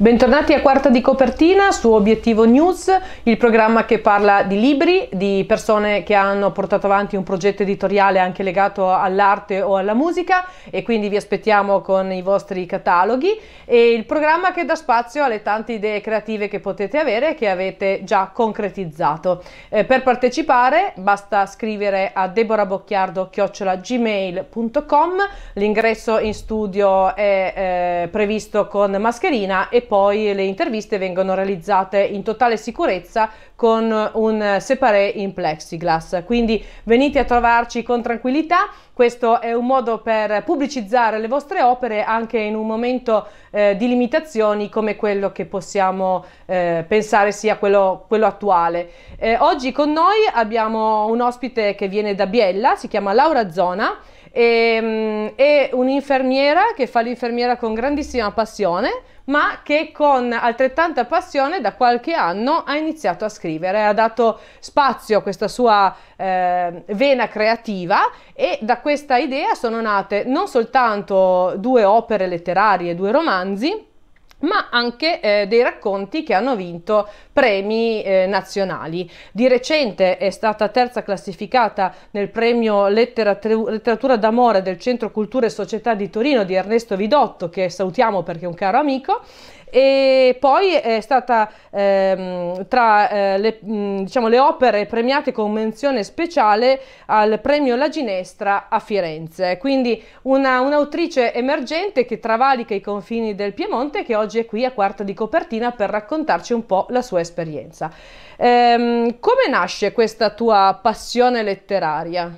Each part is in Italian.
Bentornati a Quarta di Copertina su Obiettivo News, il programma che parla di libri, di persone che hanno portato avanti un progetto editoriale anche legato all'arte o alla musica e quindi vi aspettiamo con i vostri cataloghi e il programma che dà spazio alle tante idee creative che potete avere e che avete già concretizzato. Eh, per partecipare basta scrivere a deborabocchiardo-gmail.com, l'ingresso in studio è eh, previsto con mascherina e poi le interviste vengono realizzate in totale sicurezza con un separé in plexiglass. Quindi venite a trovarci con tranquillità, questo è un modo per pubblicizzare le vostre opere anche in un momento eh, di limitazioni come quello che possiamo eh, pensare sia quello, quello attuale. Eh, oggi con noi abbiamo un ospite che viene da Biella, si chiama Laura Zona e, um, è un'infermiera che fa l'infermiera con grandissima passione ma che con altrettanta passione da qualche anno ha iniziato a scrivere, ha dato spazio a questa sua eh, vena creativa e da questa idea sono nate non soltanto due opere letterarie, due romanzi, ma anche eh, dei racconti che hanno vinto premi eh, nazionali. Di recente è stata terza classificata nel premio Letteratura, Letteratura d'amore del Centro Cultura e Società di Torino di Ernesto Vidotto, che salutiamo perché è un caro amico, e poi è stata ehm, tra eh, le, mh, mm, diciamo, le, opere premiate con menzione speciale al premio La Ginestra a Firenze, quindi un'autrice emergente che travalica i confini del Piemonte che oggi è qui a quarta di copertina per raccontarci un po' la sua esperienza. Ehm, come nasce questa tua passione letteraria?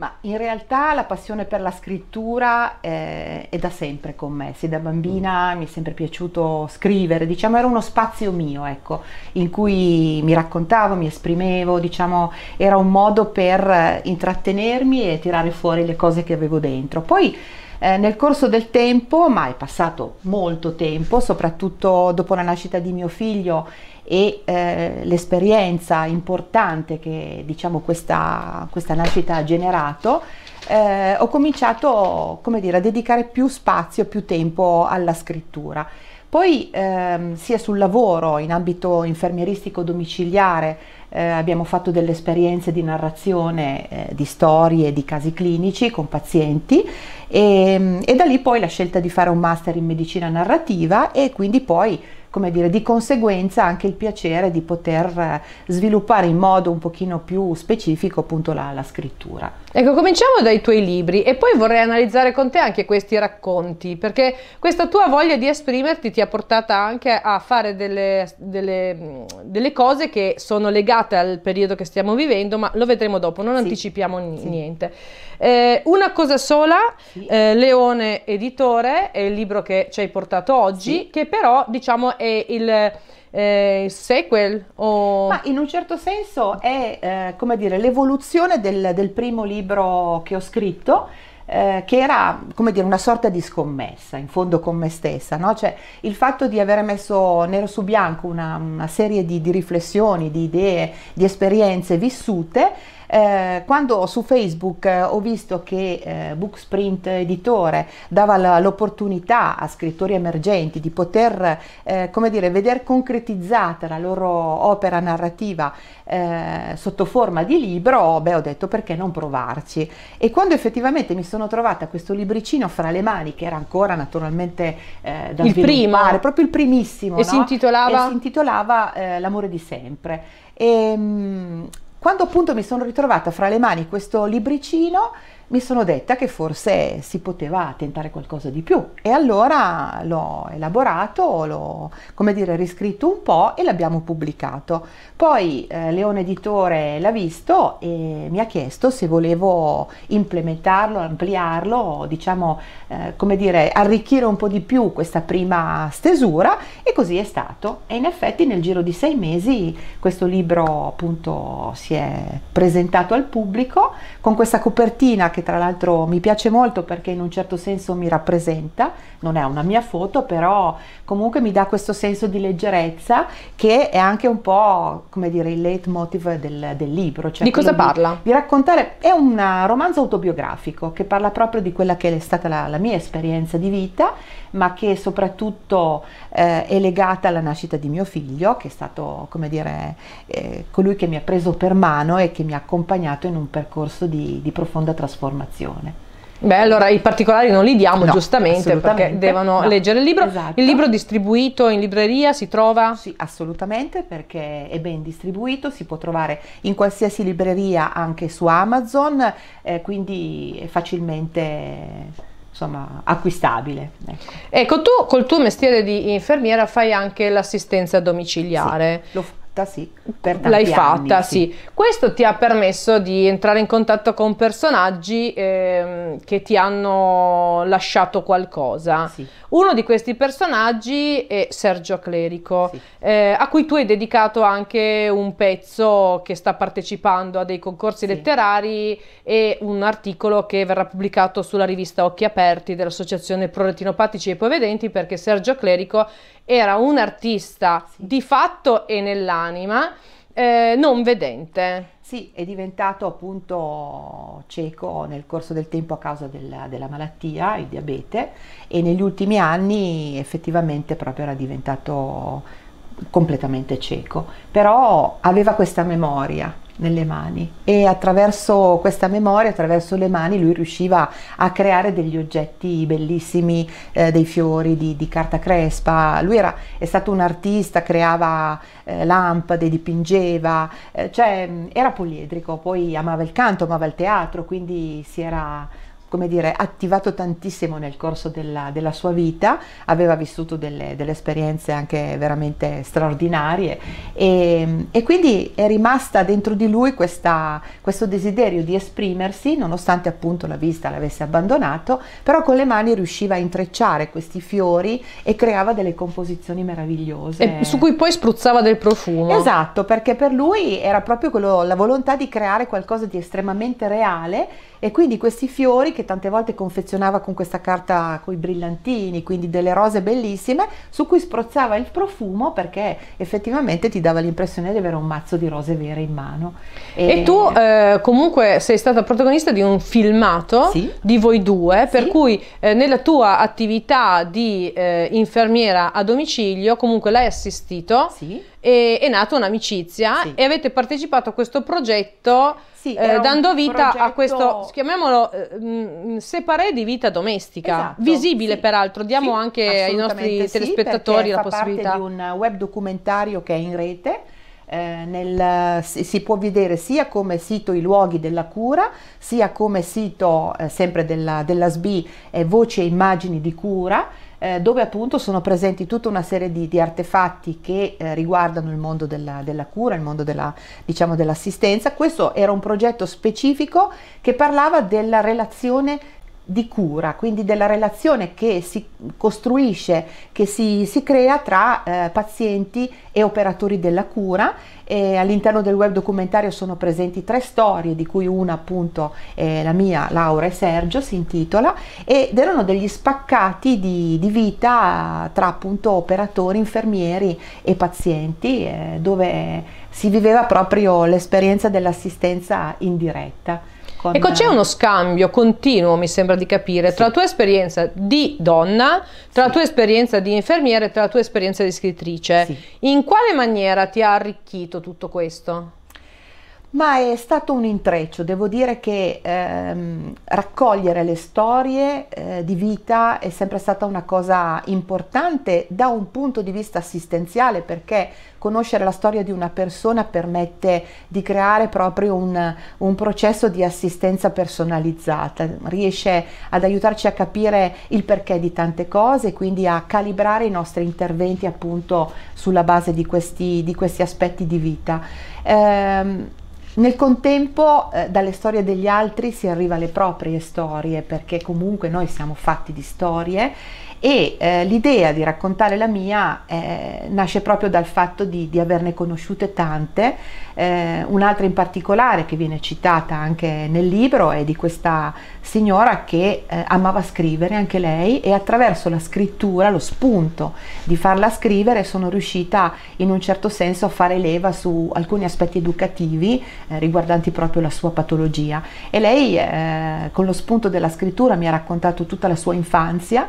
Ma in realtà la passione per la scrittura eh, è da sempre con me, se da bambina mm. mi è sempre piaciuto scrivere, diciamo era uno spazio mio, ecco, in cui mi raccontavo, mi esprimevo, diciamo era un modo per eh, intrattenermi e tirare fuori le cose che avevo dentro. Poi eh, nel corso del tempo, ma è passato molto tempo, soprattutto dopo la nascita di mio figlio e eh, l'esperienza importante che diciamo, questa, questa nascita ha generato, eh, ho cominciato dire, a dedicare più spazio, più tempo alla scrittura. Poi ehm, sia sul lavoro, in ambito infermieristico domiciliare, eh, abbiamo fatto delle esperienze di narrazione eh, di storie, di casi clinici con pazienti e, ehm, e da lì poi la scelta di fare un master in medicina narrativa e quindi poi come dire, di conseguenza anche il piacere di poter eh, sviluppare in modo un pochino più specifico appunto la, la scrittura. Ecco, cominciamo dai tuoi libri e poi vorrei analizzare con te anche questi racconti, perché questa tua voglia di esprimerti ti ha portata anche a fare delle, delle, delle cose che sono legate al periodo che stiamo vivendo, ma lo vedremo dopo, non sì. anticipiamo n- sì. niente. Eh, una cosa sola, sì. eh, Leone Editore, è il libro che ci hai portato oggi, che però diciamo è il, eh, sequel? O... Ma in un certo senso è eh, come dire, l'evoluzione del, del, primo libro che ho scritto. Eh, che era come dire una sorta di scommessa in fondo con me stessa, no? cioè, il fatto di aver messo nero su bianco una, una serie di, di riflessioni, di idee, di esperienze vissute eh, quando su Facebook eh, ho visto che eh, Booksprint Editore dava la, l'opportunità a scrittori emergenti di poter, eh, come dire, veder concretizzata la loro opera narrativa sotto forma di libro, beh ho detto perché non provarci. E quando effettivamente mi sono trovata questo libricino fra le mani, che era ancora naturalmente eh, da il primo. proprio il primissimo, e no? si intitolava, e si intitolava L'amore di sempre. E, ehm, quando appunto mi sono ritrovata fra le mani questo libricino, mi sono detta che forse si poteva tentare qualcosa di più e allora l'ho elaborato, l'ho come dire riscritto un po' e l'abbiamo pubblicato. Poi eh, Leone Editore l'ha visto e mi ha chiesto se volevo implementarlo, ampliarlo, diciamo eh, come dire arricchire un po' di più questa prima stesura e così è stato e in effetti nel giro di sei mesi questo libro appunto si è presentato al pubblico con questa copertina che che tra l'altro mi piace molto perché in un certo senso mi rappresenta, non è una mia foto, però comunque mi dà questo senso di leggerezza che è anche un po', come dire, il leitmotiv del, del libro. Cioè di cosa parla? Di, di, raccontare, è un romanzo autobiografico che parla proprio di quella che è stata la, la mia esperienza di vita, ma che soprattutto eh, è legata alla nascita di mio figlio, che è stato, come dire, eh, colui che mi ha preso per mano e che mi ha accompagnato in un percorso di, di profonda trasformazione informazione. Beh, allora i particolari non li diamo no, giustamente perché devono no, leggere il libro. Esatto. Il libro distribuito in libreria si trova? Sì, assolutamente perché è ben distribuito, si può trovare in qualsiasi libreria anche su Amazon, eh, quindi è facilmente insomma, acquistabile. Ecco. ecco. tu col tuo mestiere di infermiera fai anche l'assistenza domiciliare. Sì, fatta, sì. L'hai fatta, anni, sì. sì. Questo ti ha permesso di entrare in contatto con personaggi eh, che ti hanno lasciato qualcosa. Sì. Uno di questi personaggi è Sergio Clerico, sì. eh, a cui tu hai dedicato anche un pezzo che sta partecipando a dei concorsi letterari e un articolo che verrà pubblicato sulla rivista Occhi Aperti dell'Associazione Proretinopatici e Ipovedenti perché Sergio Clerico era un artista sì. di fatto e nell'anima eh, non vedente. Sì, è diventato appunto cieco nel corso del tempo a causa del, della malattia, il diabete, e negli ultimi anni effettivamente proprio era diventato completamente cieco, però aveva questa memoria nelle mani e attraverso questa memoria, attraverso le mani, lui riusciva a creare degli oggetti bellissimi, eh, dei fiori di, di, carta crespa. Lui era, è stato un artista, creava eh, lampade, dipingeva, eh, cioè era poliedrico, poi amava il canto, amava il teatro, quindi si era come dire, attivato tantissimo nel corso della, della sua vita, aveva vissuto delle, delle esperienze anche veramente straordinarie e, e, quindi è rimasta dentro di lui questa, questo desiderio di esprimersi, nonostante appunto la vista l'avesse abbandonato, però con le mani riusciva a intrecciare questi fiori e creava delle composizioni meravigliose. E su cui poi spruzzava del profumo. Esatto, perché per lui era proprio quello, la volontà di creare qualcosa di estremamente reale e quindi questi fiori che tante volte confezionava con questa carta con i brillantini, quindi delle rose bellissime, su cui spruzzava il profumo perché effettivamente ti dava l'impressione di avere un mazzo di rose vere in mano. E, e tu eh, comunque sei stata protagonista di un filmato sì. di voi due, per sì. cui eh, nella tua attività di eh, infermiera a domicilio comunque l'hai assistito. Sì e è nata un'amicizia sì. e avete partecipato a questo progetto sì, eh, dando vita progetto... a questo, chiamiamolo, eh, mm, separé di vita domestica, esatto, visibile sì. peraltro, diamo anche ai nostri telespettatori la possibilità. È parte di un web documentario che è in rete. Eh, nel, si, si, può vedere sia come sito i luoghi della cura, sia come sito eh, sempre della, della SBI eh, voci e immagini di cura eh, dove appunto sono presenti tutta una serie di, di artefatti che eh, riguardano il mondo della, della, cura, il mondo della, diciamo, dell'assistenza. Questo era un progetto specifico che parlava della relazione di cura, quindi della relazione che si costruisce, che si, si crea tra eh, pazienti e operatori della cura. E all'interno del web documentario sono presenti tre storie, di cui una appunto è la mia, Laura e Sergio, si intitola, ed erano degli spaccati di, di vita tra appunto operatori, infermieri e pazienti, eh, dove si viveva proprio l'esperienza dell'assistenza in diretta. Con... Ecco, c'è uno scambio continuo, mi sembra di capire, sì. tra la tua esperienza di donna, tra sì. la tua esperienza di infermiere, tra la tua esperienza di scrittrice. Sì. In quale maniera ti ha arricchito tutto questo? Ma è stato un intreccio, devo dire che ehm, raccogliere le storie eh, di vita è sempre stata una cosa importante da un punto di vista assistenziale perché conoscere la storia di una persona permette di creare proprio un, un processo di assistenza personalizzata, riesce ad aiutarci a capire il perché di tante cose, e quindi a calibrare i nostri interventi appunto sulla base di questi, di questi aspetti di vita. Ehm, nel contempo eh, dalle storie degli altri si arriva alle proprie storie perché comunque noi siamo fatti di storie e eh, l'idea di raccontare la mia eh, nasce proprio dal fatto di, di averne conosciute tante, eh, un'altra in particolare che viene citata anche nel libro è di questa signora che eh, amava scrivere anche lei e attraverso la scrittura, lo spunto di farla scrivere sono riuscita in un certo senso a fare leva su alcuni aspetti educativi eh, riguardanti proprio la sua patologia e lei eh, con lo spunto della scrittura mi ha raccontato tutta la sua infanzia,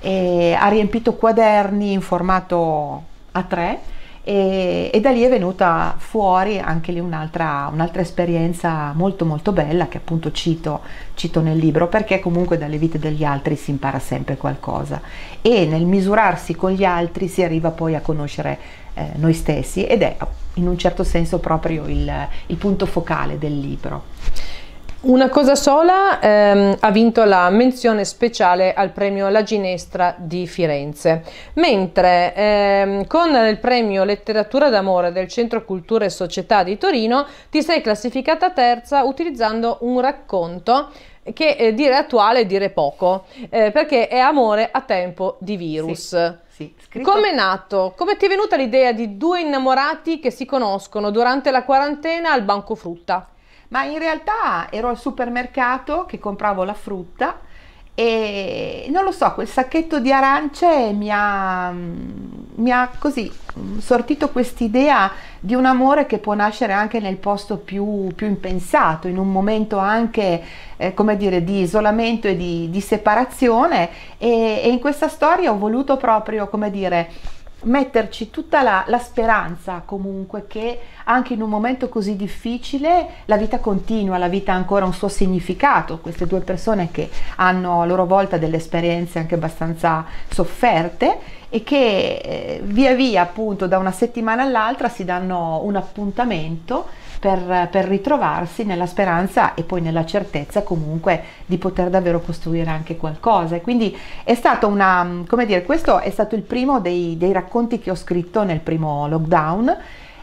e ha riempito quaderni in formato A3 e, e da lì è venuta fuori anche lì un'altra, un'altra esperienza molto molto bella che appunto cito, cito nel libro perché comunque dalle vite degli altri si impara sempre qualcosa e nel misurarsi con gli altri si arriva poi a conoscere eh, noi stessi ed è in un certo senso proprio il, il punto focale del libro. Una cosa sola ehm, ha vinto la menzione speciale al premio La Ginestra di Firenze, mentre ehm, con il premio Letteratura d'amore del Centro Cultura e Società di Torino ti sei classificata terza utilizzando un racconto che eh, dire attuale è dire poco, eh, perché è amore a tempo di virus. Sì. Sì, Come è nato? Come ti è venuta l'idea di due innamorati che si conoscono durante la quarantena al banco frutta? ma in realtà ero al supermercato che compravo la frutta e non lo so, quel sacchetto di arance mi ha, mm, mi ha così mm, sortito quest'idea di un amore che può nascere anche nel posto più, più impensato, in un momento anche, eh, come dire, di isolamento e di, di separazione e, e in questa storia ho voluto proprio, come dire, metterci tutta la, la, speranza comunque che anche in un momento così difficile la vita continua, la vita ha ancora un suo significato. Queste due persone che hanno a loro volta delle esperienze anche abbastanza sofferte e che eh, via via appunto da una settimana all'altra si danno un appuntamento per, per ritrovarsi nella speranza e poi nella certezza comunque di poter davvero costruire anche qualcosa. E quindi è stato una, come dire, questo è stato il primo dei, dei racconti che ho scritto nel primo lockdown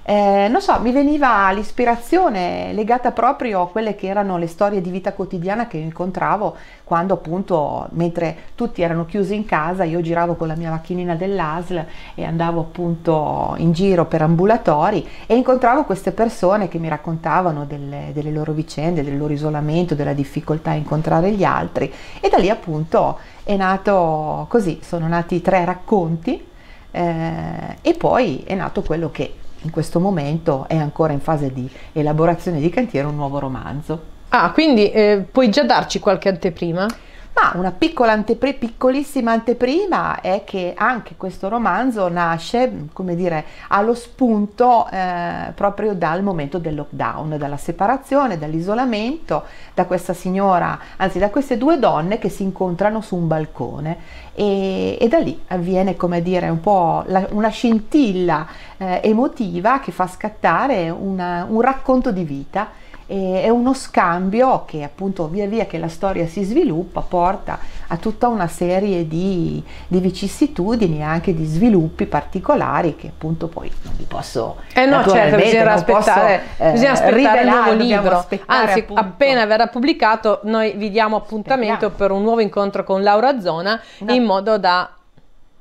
eh, non so, mi veniva l'ispirazione legata proprio a quelle che erano le storie di vita quotidiana che incontravo quando appunto, mentre tutti erano chiusi in casa, io giravo con la mia macchinina dell'ASL e andavo appunto in giro per ambulatori e incontravo queste persone che mi raccontavano delle, delle loro vicende, del loro isolamento, della difficoltà a incontrare gli altri e da lì appunto è nato così, sono nati tre racconti eh, e poi è nato quello che in questo momento è ancora in fase di elaborazione di cantiere un nuovo romanzo. Ah, quindi eh, puoi già darci qualche anteprima? Ma una piccola antepri- piccolissima anteprima è che anche questo romanzo nasce, come dire, allo spunto eh, proprio dal momento del lockdown, dalla separazione, dall'isolamento, da questa signora, anzi da queste due donne che si incontrano su un balcone e, e da lì avviene, come dire, un po' la, una scintilla eh, emotiva che fa scattare una, un racconto di vita e è uno scambio che appunto via via che la storia si sviluppa porta a tutta una serie di, di vicissitudini e anche di sviluppi particolari che appunto poi non vi posso eh no certo bisogna aspettare, posso, eh, bisogna aspettare il nuovo libro anzi appunto. appena verrà pubblicato noi vi diamo appuntamento Speriamo. per un nuovo incontro con Laura Zona no. in modo da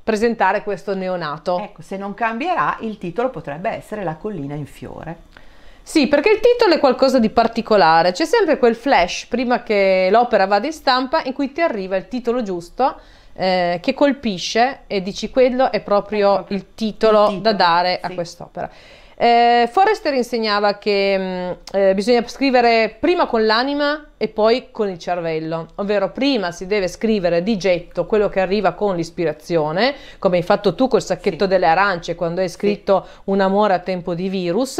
presentare questo neonato ecco se non cambierà il titolo potrebbe essere la collina in fiore sì, perché il titolo è qualcosa di particolare, c'è sempre quel flash prima che l'opera vada in stampa in cui ti arriva il titolo giusto eh, che colpisce e dici quello è proprio, è proprio ecco. il, titolo il, titolo da dare sì. a quest'opera. Eh, Forrester insegnava che mh, mm, eh, bisogna scrivere prima con l'anima e poi con il cervello, ovvero prima si deve scrivere di getto quello che arriva con l'ispirazione, come hai fatto tu col sacchetto sì. delle arance quando hai scritto sì. Un amore a tempo di virus,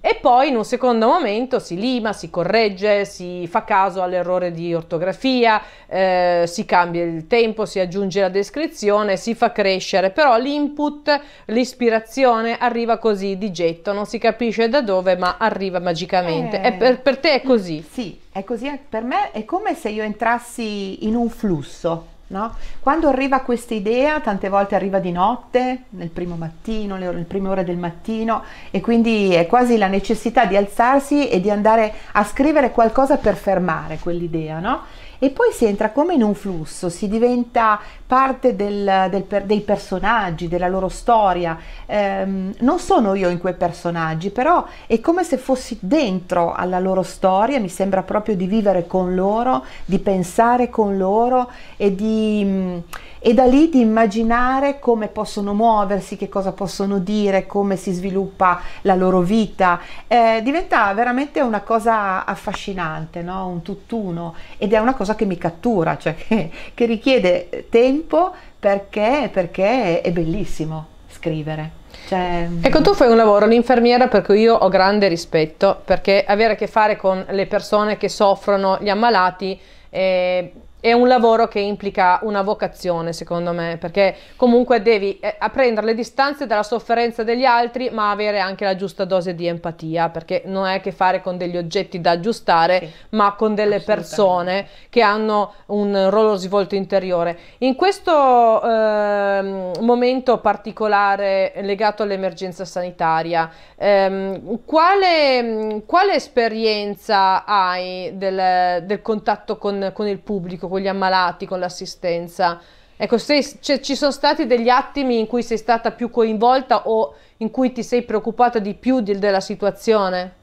e poi in un secondo momento si lima, si corregge, si fa caso all'errore di ortografia, eh, si cambia il tempo, si aggiunge la descrizione, si fa crescere, però l'input, l'ispirazione arriva così di getto, non si capisce da dove, ma arriva magicamente. Eh. E per, per te è così? Sì. È così, per me è come se io entrassi in un flusso, no? Quando arriva questa idea, tante volte arriva di notte, nel primo mattino, nelle prime ore del mattino, e quindi è quasi la necessità di alzarsi e di andare a scrivere qualcosa per fermare quell'idea, no? e poi si entra come in un flusso, si diventa parte del, del, dei personaggi, della loro storia. Ehm, non sono io in quei personaggi, però è come se fossi dentro alla loro storia, mi sembra proprio di vivere con loro, di pensare con loro e di... Mh, e da lì di immaginare come possono muoversi, che cosa possono dire, come si sviluppa la loro vita. Eh, diventa veramente una cosa affascinante, no? un tutt'uno ed è una cosa che mi cattura, cioè che, che richiede tempo perché, perché è bellissimo scrivere. Cioè... Mm. Ecco, tu fai un lavoro l'infermiera per cui io ho grande rispetto, perché avere a che fare con le persone che soffrono, gli ammalati, eh, è un lavoro che implica una vocazione, secondo me, perché comunque devi eh, prendere le distanze dalla sofferenza degli altri, ma avere anche la giusta dose di empatia, perché non è a che fare con degli oggetti da aggiustare, sì. ma con delle persone che hanno un ruolo svolto interiore. In questo eh, momento particolare legato all'emergenza sanitaria, ehm, quale, quale, esperienza hai del, del contatto con, con il pubblico? con gli ammalati, con l'assistenza. Ecco, se cioè, ci sono stati degli attimi in cui sei stata più coinvolta o in cui ti sei preoccupata di più di, della situazione?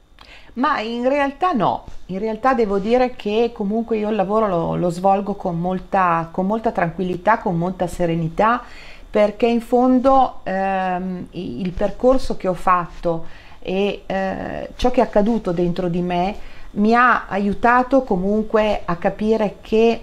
Ma in realtà no, in realtà devo dire che comunque io il lavoro lo, lo svolgo con molta, con molta, tranquillità, con molta serenità, perché in fondo ehm, il percorso che ho fatto e eh, ciò che è accaduto dentro di me mi ha aiutato comunque a capire che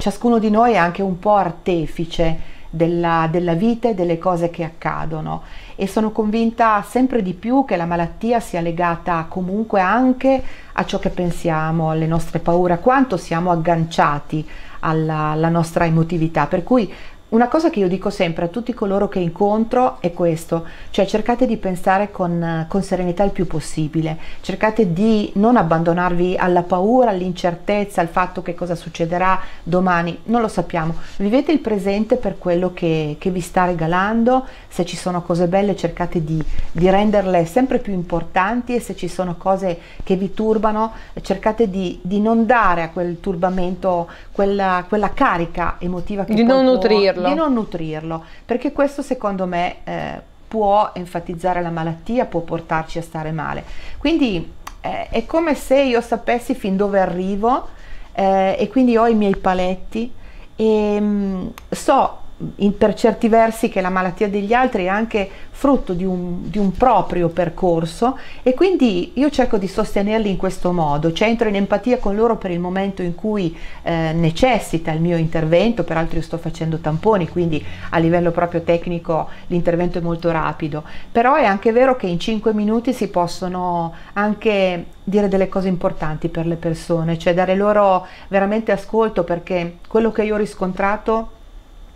ciascuno di noi è anche un po' artefice della, della, vita e delle cose che accadono e sono convinta sempre di più che la malattia sia legata comunque anche a ciò che pensiamo, alle nostre paure, a quanto siamo agganciati alla, alla nostra emotività, per cui una cosa che io dico sempre a tutti coloro che incontro è questo, cioè cercate di pensare con, con serenità il più possibile, cercate di non abbandonarvi alla paura, all'incertezza, al fatto che cosa succederà domani, non lo sappiamo, vivete il presente per quello che, che vi sta regalando, se ci sono cose belle cercate di, di, renderle sempre più importanti e se ci sono cose che vi turbano cercate di, di non dare a quel turbamento quella, quella carica emotiva che di non nutrirla nutrirlo. Di non nutrirlo, perché questo secondo me eh, può enfatizzare la malattia, può portarci a stare male. Quindi eh, è come se io sapessi fin dove arrivo eh, e quindi ho i miei paletti e mh, mm, so in, per certi versi che la malattia degli altri è anche frutto di un, di un, proprio percorso e quindi io cerco di sostenerli in questo modo, cioè entro in empatia con loro per il momento in cui eh, necessita il mio intervento, peraltro io sto facendo tamponi, quindi a livello proprio tecnico l'intervento è molto rapido, però è anche vero che in 5 minuti si possono anche dire delle cose importanti per le persone, cioè dare loro veramente ascolto perché quello che io ho riscontrato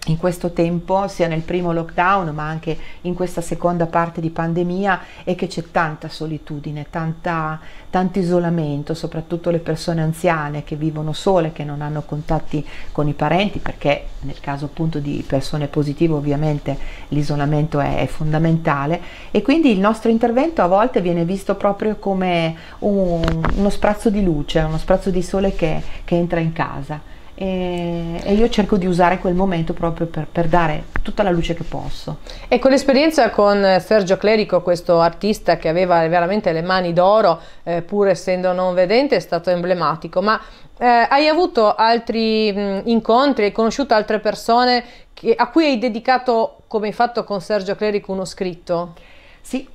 in questo tempo, sia nel primo lockdown, ma anche in questa seconda parte di pandemia, è che c'è tanta solitudine, tanta, tanto isolamento, soprattutto le persone anziane che vivono sole, che non hanno contatti con i parenti, perché nel caso appunto di persone positive ovviamente l'isolamento è, è fondamentale e quindi il nostro intervento a volte viene visto proprio come un, uno sprazzo di luce, uno sprazzo di sole che, che entra in casa e, e, io cerco di usare quel momento proprio per, per dare tutta la luce che posso. Ecco l'esperienza con eh, Sergio Clerico, questo artista che aveva veramente le mani d'oro, eh, pur essendo non vedente, è stato emblematico, ma eh, hai avuto altri mh, incontri, hai conosciuto altre persone che, a cui hai dedicato, come hai fatto con Sergio Clerico, uno scritto? Sì,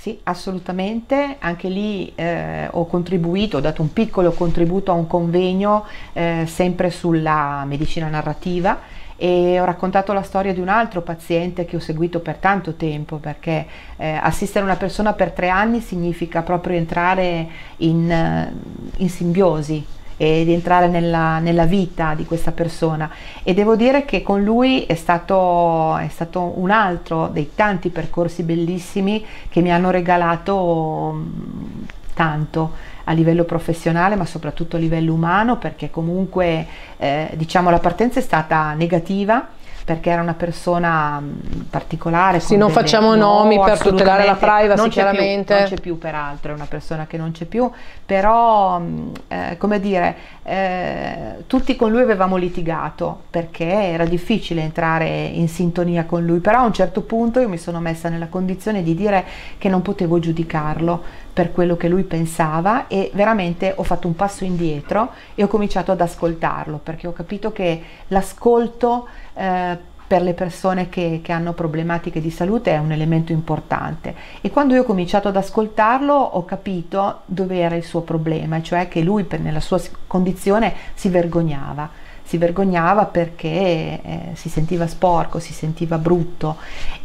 sì, assolutamente, anche lì eh, ho contribuito, ho dato un piccolo contributo a un convegno eh, sempre sulla medicina narrativa e ho raccontato la storia di un altro paziente che ho seguito per tanto tempo perché eh, assistere una persona per tre anni significa proprio entrare in, eh, in simbiosi e di entrare nella, nella, vita di questa persona e devo dire che con lui è stato, è stato un altro dei tanti percorsi bellissimi che mi hanno regalato mm, tanto a livello professionale ma soprattutto a livello umano perché comunque eh, diciamo la partenza è stata negativa perché era una persona mm, particolare. Sì, non facciamo no, nomi per tutelare la privacy, non chiaramente. Più, non c'è più, peraltro, è una persona che non c'è più, però, mm, eh, come dire, eh, tutti con lui avevamo litigato perché era difficile entrare in sintonia con lui, però a un certo punto io mi sono messa nella condizione di dire che non potevo giudicarlo per quello che lui pensava e veramente ho fatto un passo indietro e ho cominciato ad ascoltarlo perché ho capito che l'ascolto eh, per le persone che, che, hanno problematiche di salute è un elemento importante e quando io ho cominciato ad ascoltarlo ho capito dove era il suo problema, cioè che lui per, nella sua condizione si vergognava si vergognava perché eh, si sentiva sporco, si sentiva brutto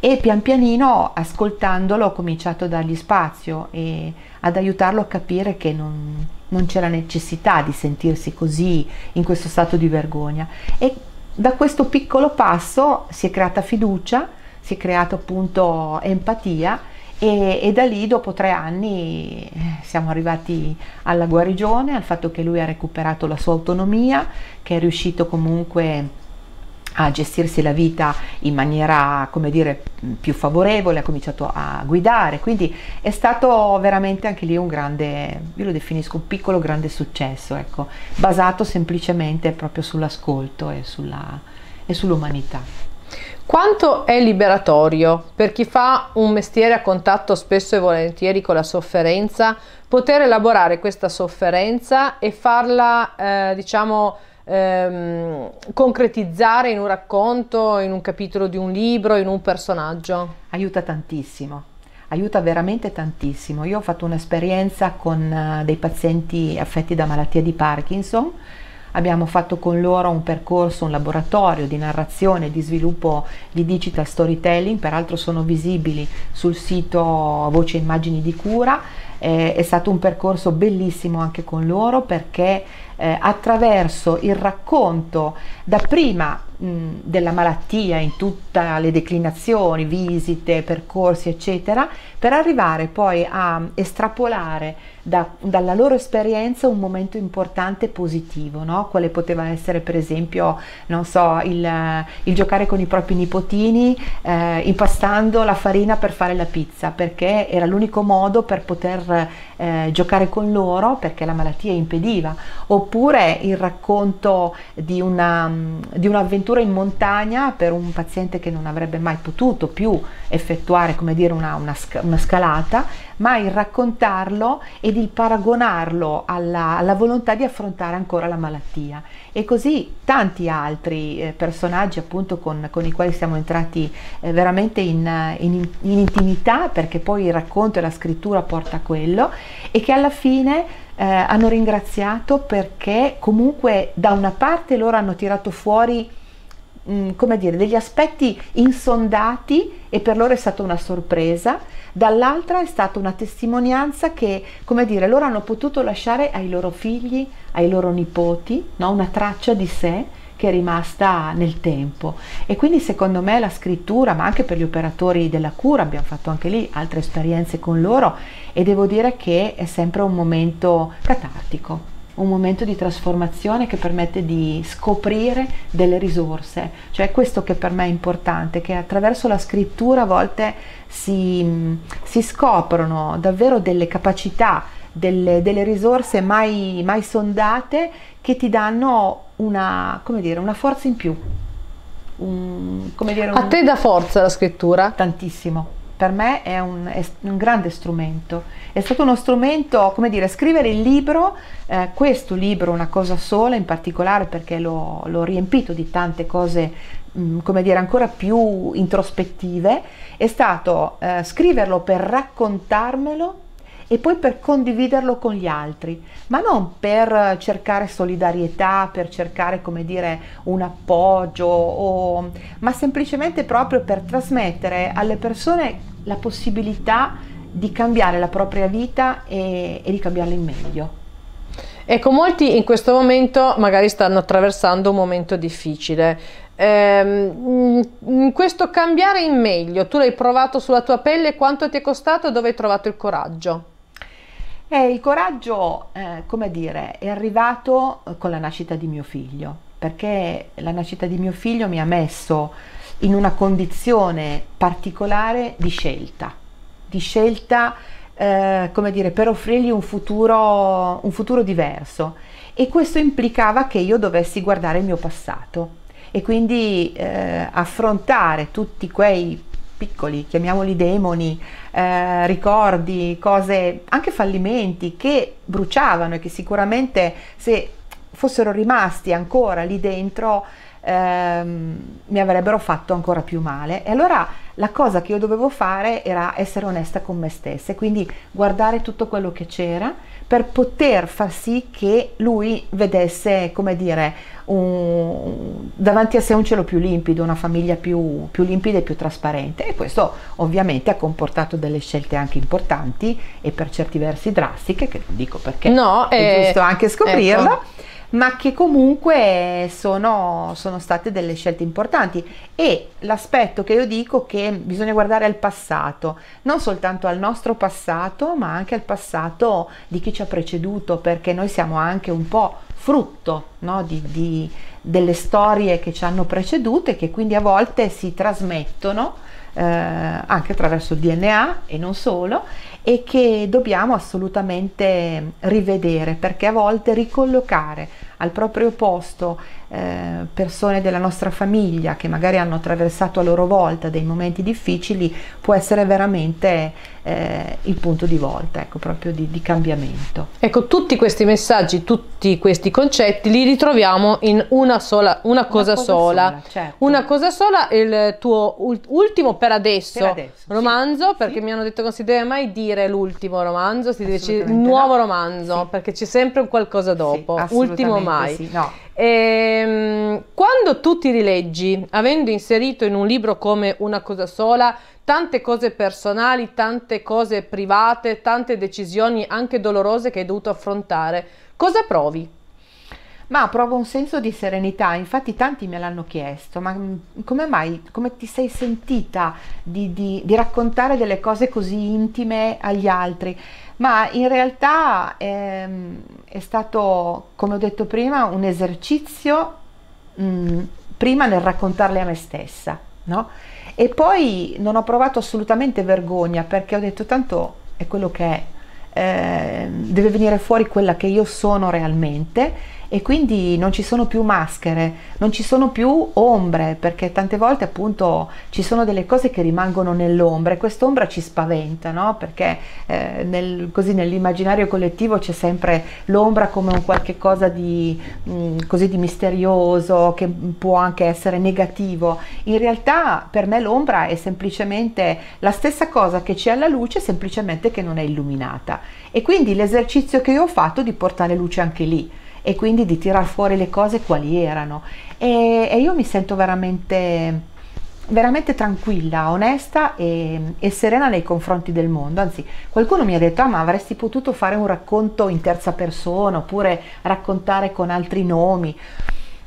e pian pianino ascoltandolo ho cominciato a dargli spazio e ad aiutarlo a capire che non, non c'era necessità di sentirsi così in questo stato di vergogna e da questo piccolo passo si è creata fiducia, si è creata appunto empatia e, e, da lì dopo tre anni eh, siamo arrivati alla guarigione, al fatto che lui ha recuperato la sua autonomia, che è riuscito comunque a gestirsi la vita in maniera, come dire, più favorevole, ha cominciato a guidare, quindi è stato veramente anche lì un grande, io lo definisco un piccolo grande successo, ecco, basato semplicemente proprio sull'ascolto e, sull'umanità. Quanto è liberatorio per chi fa un mestiere a contatto spesso e volentieri con la sofferenza poter elaborare questa sofferenza e farla, eh, diciamo, ehm, concretizzare in un racconto, in un capitolo di un libro, in un personaggio? Aiuta tantissimo, aiuta veramente tantissimo. Io ho fatto un'esperienza con eh, dei pazienti affetti da malattia di Parkinson abbiamo fatto con loro un percorso, un laboratorio di narrazione, di sviluppo di digital storytelling, peraltro sono visibili sul sito Voce Immagini di Cura eh, è stato un percorso bellissimo anche con loro perché eh, attraverso il racconto dapprima mh, della malattia in tutte le declinazioni, visite, percorsi eccetera, per arrivare poi a estrapolare da, dalla loro esperienza un momento importante positivo, no? quale poteva essere per esempio non so, il, il giocare con i propri nipotini eh, impastando la farina per fare la pizza, perché era l'unico modo per poter eh, giocare con loro perché la malattia impediva, oppure il racconto di, una, mm, di un'avventura in montagna per un paziente che non avrebbe mai potuto più effettuare come dire, una, una, una scalata, ma il raccontarlo ed il paragonarlo alla, alla volontà di affrontare ancora la malattia e così tanti altri eh, personaggi appunto con, con, i quali siamo entrati eh, veramente in, eh, in, in, intimità perché poi il racconto e la scrittura porta a quello e che alla fine eh, hanno ringraziato perché comunque da una parte loro hanno tirato fuori Mm, come dire, degli aspetti insondati e per loro è stata una sorpresa, dall'altra è stata una testimonianza che, come dire, loro hanno potuto lasciare ai loro figli, ai loro nipoti, no? una traccia di sé che è rimasta nel tempo. E quindi secondo me la scrittura, ma anche per gli operatori della cura, abbiamo fatto anche lì altre esperienze con loro e devo dire che è sempre un momento catartico un momento di trasformazione che permette di scoprire delle risorse, cioè questo che per me è importante, che attraverso la scrittura a volte si, si scoprono davvero delle capacità, delle, delle risorse mai, mai, sondate che ti danno una, dire, una forza in più. Un, dire, un... A te dà forza la scrittura? Tantissimo per me è un, è un, grande strumento. È stato uno strumento, come dire, scrivere il libro, eh, questo libro, una cosa sola in particolare, perché l'ho, l'ho riempito di tante cose, mh, mm, come dire, ancora più introspettive, è stato eh, scriverlo per raccontarmelo e poi per condividerlo con gli altri, ma non per cercare solidarietà, per cercare come dire un appoggio, o, ma semplicemente proprio per trasmettere alle persone la possibilità di cambiare la propria vita e, e di cambiarla in meglio. Ecco, molti in questo momento magari stanno attraversando un momento difficile. Ehm, questo cambiare in meglio, tu l'hai provato sulla tua pelle, quanto ti è costato e dove hai trovato il coraggio? E il coraggio, eh, come dire, è arrivato eh, con la nascita di mio figlio, perché la nascita di mio figlio mi ha messo in una condizione particolare di scelta, di scelta, eh, come dire, per offrirgli un futuro, un futuro diverso. E questo implicava che io dovessi guardare il mio passato e quindi eh, affrontare tutti quei piccoli, chiamiamoli demoni, eh, ricordi, cose, anche fallimenti che bruciavano e che sicuramente se fossero rimasti ancora lì dentro ehm, mi avrebbero fatto ancora più male. E allora la cosa che io dovevo fare era essere onesta con me stessa e quindi guardare tutto quello che c'era per poter far sì che lui vedesse, come dire, un, davanti a sé un cielo più limpido, una famiglia più, più, limpida e più trasparente e questo ovviamente ha comportato delle scelte anche importanti e per certi versi drastiche, che non dico perché no, è eh, giusto anche scoprirlo. Ecco ma che comunque sono, sono state delle scelte importanti. E l'aspetto che io dico è che bisogna guardare al passato, non soltanto al nostro passato, ma anche al passato di chi ci ha preceduto, perché noi siamo anche un po' frutto no? di, di, delle storie che ci hanno precedute, che quindi a volte si trasmettono eh, anche attraverso il DNA e non solo, e che dobbiamo assolutamente rivedere perché a volte ricollocare al proprio posto eh, persone della nostra famiglia che magari hanno attraversato a loro volta dei momenti difficili può essere veramente eh, il punto di volta, ecco, proprio di, di cambiamento. Ecco, tutti questi messaggi, tutti questi concetti li ritroviamo in una sola, una cosa, una cosa sola. sola certo. Una cosa sola è il tuo ultimo per adesso, per adesso romanzo, sì. perché sì. mi hanno detto che non si deve mai dire l'ultimo romanzo, si deve dire il nuovo no. romanzo, sì. perché c'è sempre un qualcosa dopo, ultimo mai. No Ehm, quando tu ti rileggi, avendo inserito in un libro come una cosa sola, tante cose personali, tante cose private, tante decisioni anche dolorose che hai dovuto affrontare, cosa provi? Ma provo un senso di serenità, infatti tanti me l'hanno chiesto, ma mm, come mai, come ti sei sentita di, di, di raccontare delle cose così intime agli altri? ma in realtà ehm, è stato, come ho detto prima, un esercizio mh, mm, prima nel raccontarle a me stessa, no? E poi non ho provato assolutamente vergogna perché ho detto tanto è quello che è, eh, deve venire fuori quella che io sono realmente e quindi non ci sono più maschere, non ci sono più ombre, perché tante volte appunto ci sono delle cose che rimangono nell'ombra e quest'ombra ci spaventa, no? Perché eh, nel, così nell'immaginario collettivo c'è sempre l'ombra come un qualche cosa di mh, mm, così di misterioso, che può anche essere negativo. In realtà per me l'ombra è semplicemente la stessa cosa che c'è alla luce, semplicemente che non è illuminata. E quindi l'esercizio che io ho fatto di portare luce anche lì e quindi di tirar fuori le cose quali erano. E, e io mi sento veramente veramente tranquilla, onesta e, e, serena nei confronti del mondo. Anzi, qualcuno mi ha detto, ah ma avresti potuto fare un racconto in terza persona oppure raccontare con altri nomi.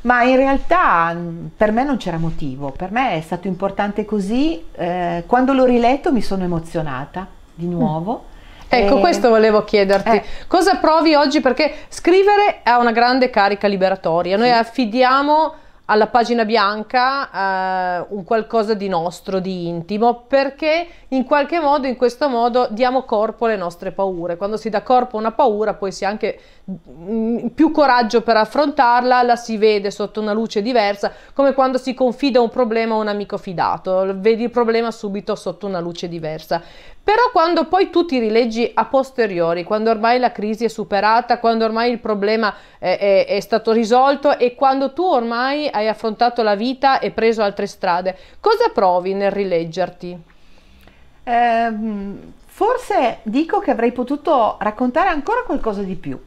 Ma in realtà mm, per me non c'era motivo, per me è stato importante così, eh, quando l'ho riletto mi sono emozionata di mm. nuovo. Mm Ecco, e... Eh. questo volevo chiederti. Eh. Cosa provi oggi? Perché scrivere ha una grande carica liberatoria. Noi sì. affidiamo alla pagina bianca eh, un qualcosa di nostro, di intimo, perché in qualche modo, in questo modo, diamo corpo alle nostre paure. Quando si dà corpo a una paura, poi si ha anche mh, mm, più coraggio per affrontarla, la si vede sotto una luce diversa, come quando si confida un problema a un amico fidato, vedi il problema subito sotto una luce diversa. Però quando poi tu ti rileggi a posteriori, quando ormai la crisi è superata, quando ormai il problema è, è, è stato risolto e quando tu ormai hai affrontato la vita e preso altre strade, cosa provi nel rileggerti? Eh, forse dico che avrei potuto raccontare ancora qualcosa di più.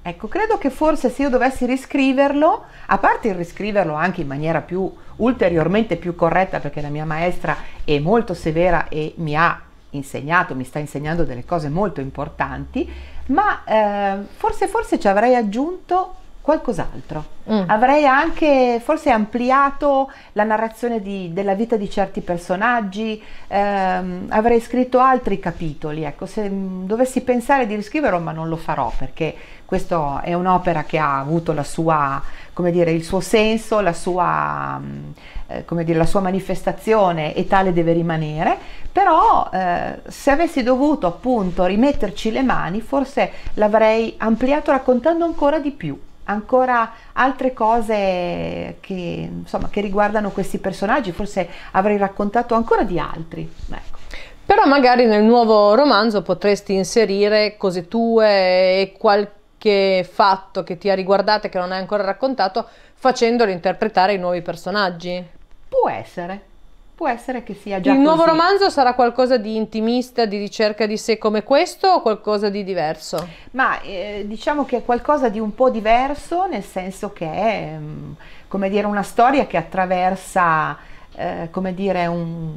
Ecco, credo che forse se io dovessi riscriverlo, a parte il riscriverlo anche in maniera più ulteriormente più corretta, perché la mia maestra è molto severa e mi ha insegnato, mi sta insegnando delle cose molto importanti, ma eh, forse, forse ci avrei aggiunto qualcos'altro. Mm. Avrei anche forse ampliato la narrazione di, della vita di certi personaggi, ehm, avrei scritto altri capitoli, ecco, se mm, dovessi pensare di riscriverlo, ma non lo farò perché questa è un'opera che ha avuto sua, dire, il suo senso, la sua mm, eh, come dire, la sua manifestazione e tale deve rimanere, però eh, se avessi dovuto appunto rimetterci le mani forse l'avrei ampliato raccontando ancora di più ancora altre cose che, insomma, che riguardano questi personaggi, forse avrei raccontato ancora di altri. Ecco. Però magari nel nuovo romanzo potresti inserire cose tue e qualche fatto che ti ha riguardato e che non hai ancora raccontato, facendoli interpretare i nuovi personaggi. Può essere, può essere che sia già... Il così. nuovo romanzo sarà qualcosa di intimista, di ricerca di sé come questo o qualcosa di diverso? Ma eh, diciamo che è qualcosa di un po' diverso, nel senso che è, mm, come dire, una storia che attraversa, eh, come dire, un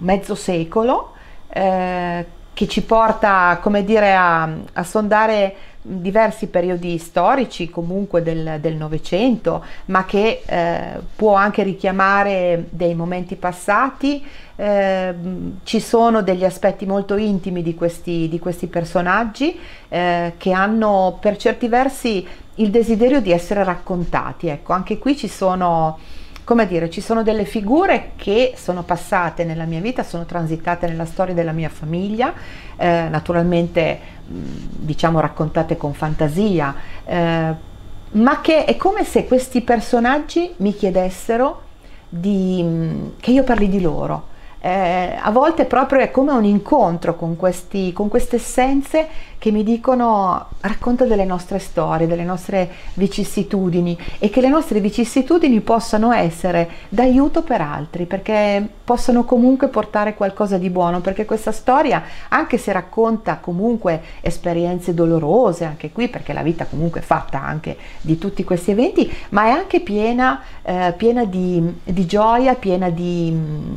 mezzo secolo, eh, che ci porta, come dire, a, a sondare diversi periodi storici comunque del Novecento, ma che eh, può anche richiamare dei momenti passati. Eh, ci sono degli aspetti molto intimi di questi, di questi personaggi eh, che hanno per certi versi il desiderio di essere raccontati. Ecco, anche qui ci sono come dire, ci sono delle figure che sono passate nella mia vita, sono transitate nella storia della mia famiglia, eh, naturalmente diciamo raccontate con fantasia, eh, ma che è come se questi personaggi mi chiedessero di, che io parli di loro. Eh, a volte proprio è come un incontro con, questi, con queste essenze che mi dicono racconta delle nostre storie, delle nostre vicissitudini e che le nostre vicissitudini possano essere d'aiuto per altri perché possono comunque portare qualcosa di buono perché questa storia anche se racconta comunque esperienze dolorose anche qui perché la vita comunque è fatta anche di tutti questi eventi ma è anche piena, eh, piena di, di, gioia, piena di,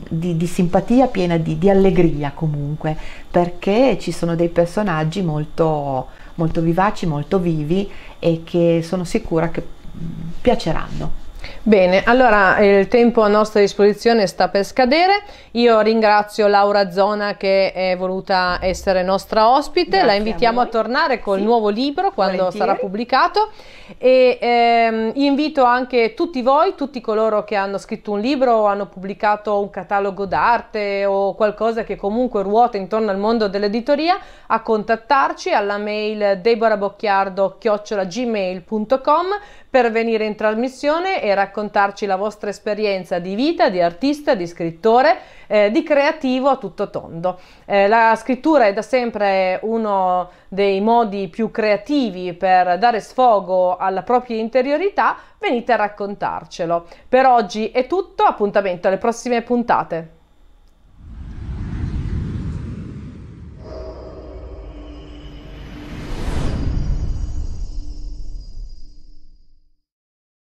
di, di simpatia, piena di allegria comunque perché ci sono dei personaggi molto, molto vivaci, molto vivi e che sono sicura che mm, piaceranno. Bene, allora il tempo a nostra disposizione sta per scadere. Io ringrazio Laura Zona che è voluta essere nostra ospite. Grazie La invitiamo a, a tornare col sì. nuovo libro quando Volentieri. sarà pubblicato. E ehm, invito anche tutti voi, tutti coloro che hanno scritto un libro o hanno pubblicato un catalogo d'arte o qualcosa che comunque ruota intorno al mondo dell'editoria, a contattarci alla mail deborabocchiardo per venire in trasmissione e raccontarci la vostra esperienza di vita, di artista, di scrittore, eh, di creativo a tutto tondo. Eh, la scrittura è da sempre uno dei modi più creativi per dare sfogo alla propria interiorità, venite a raccontarcelo. Per oggi è tutto, appuntamento alle prossime puntate.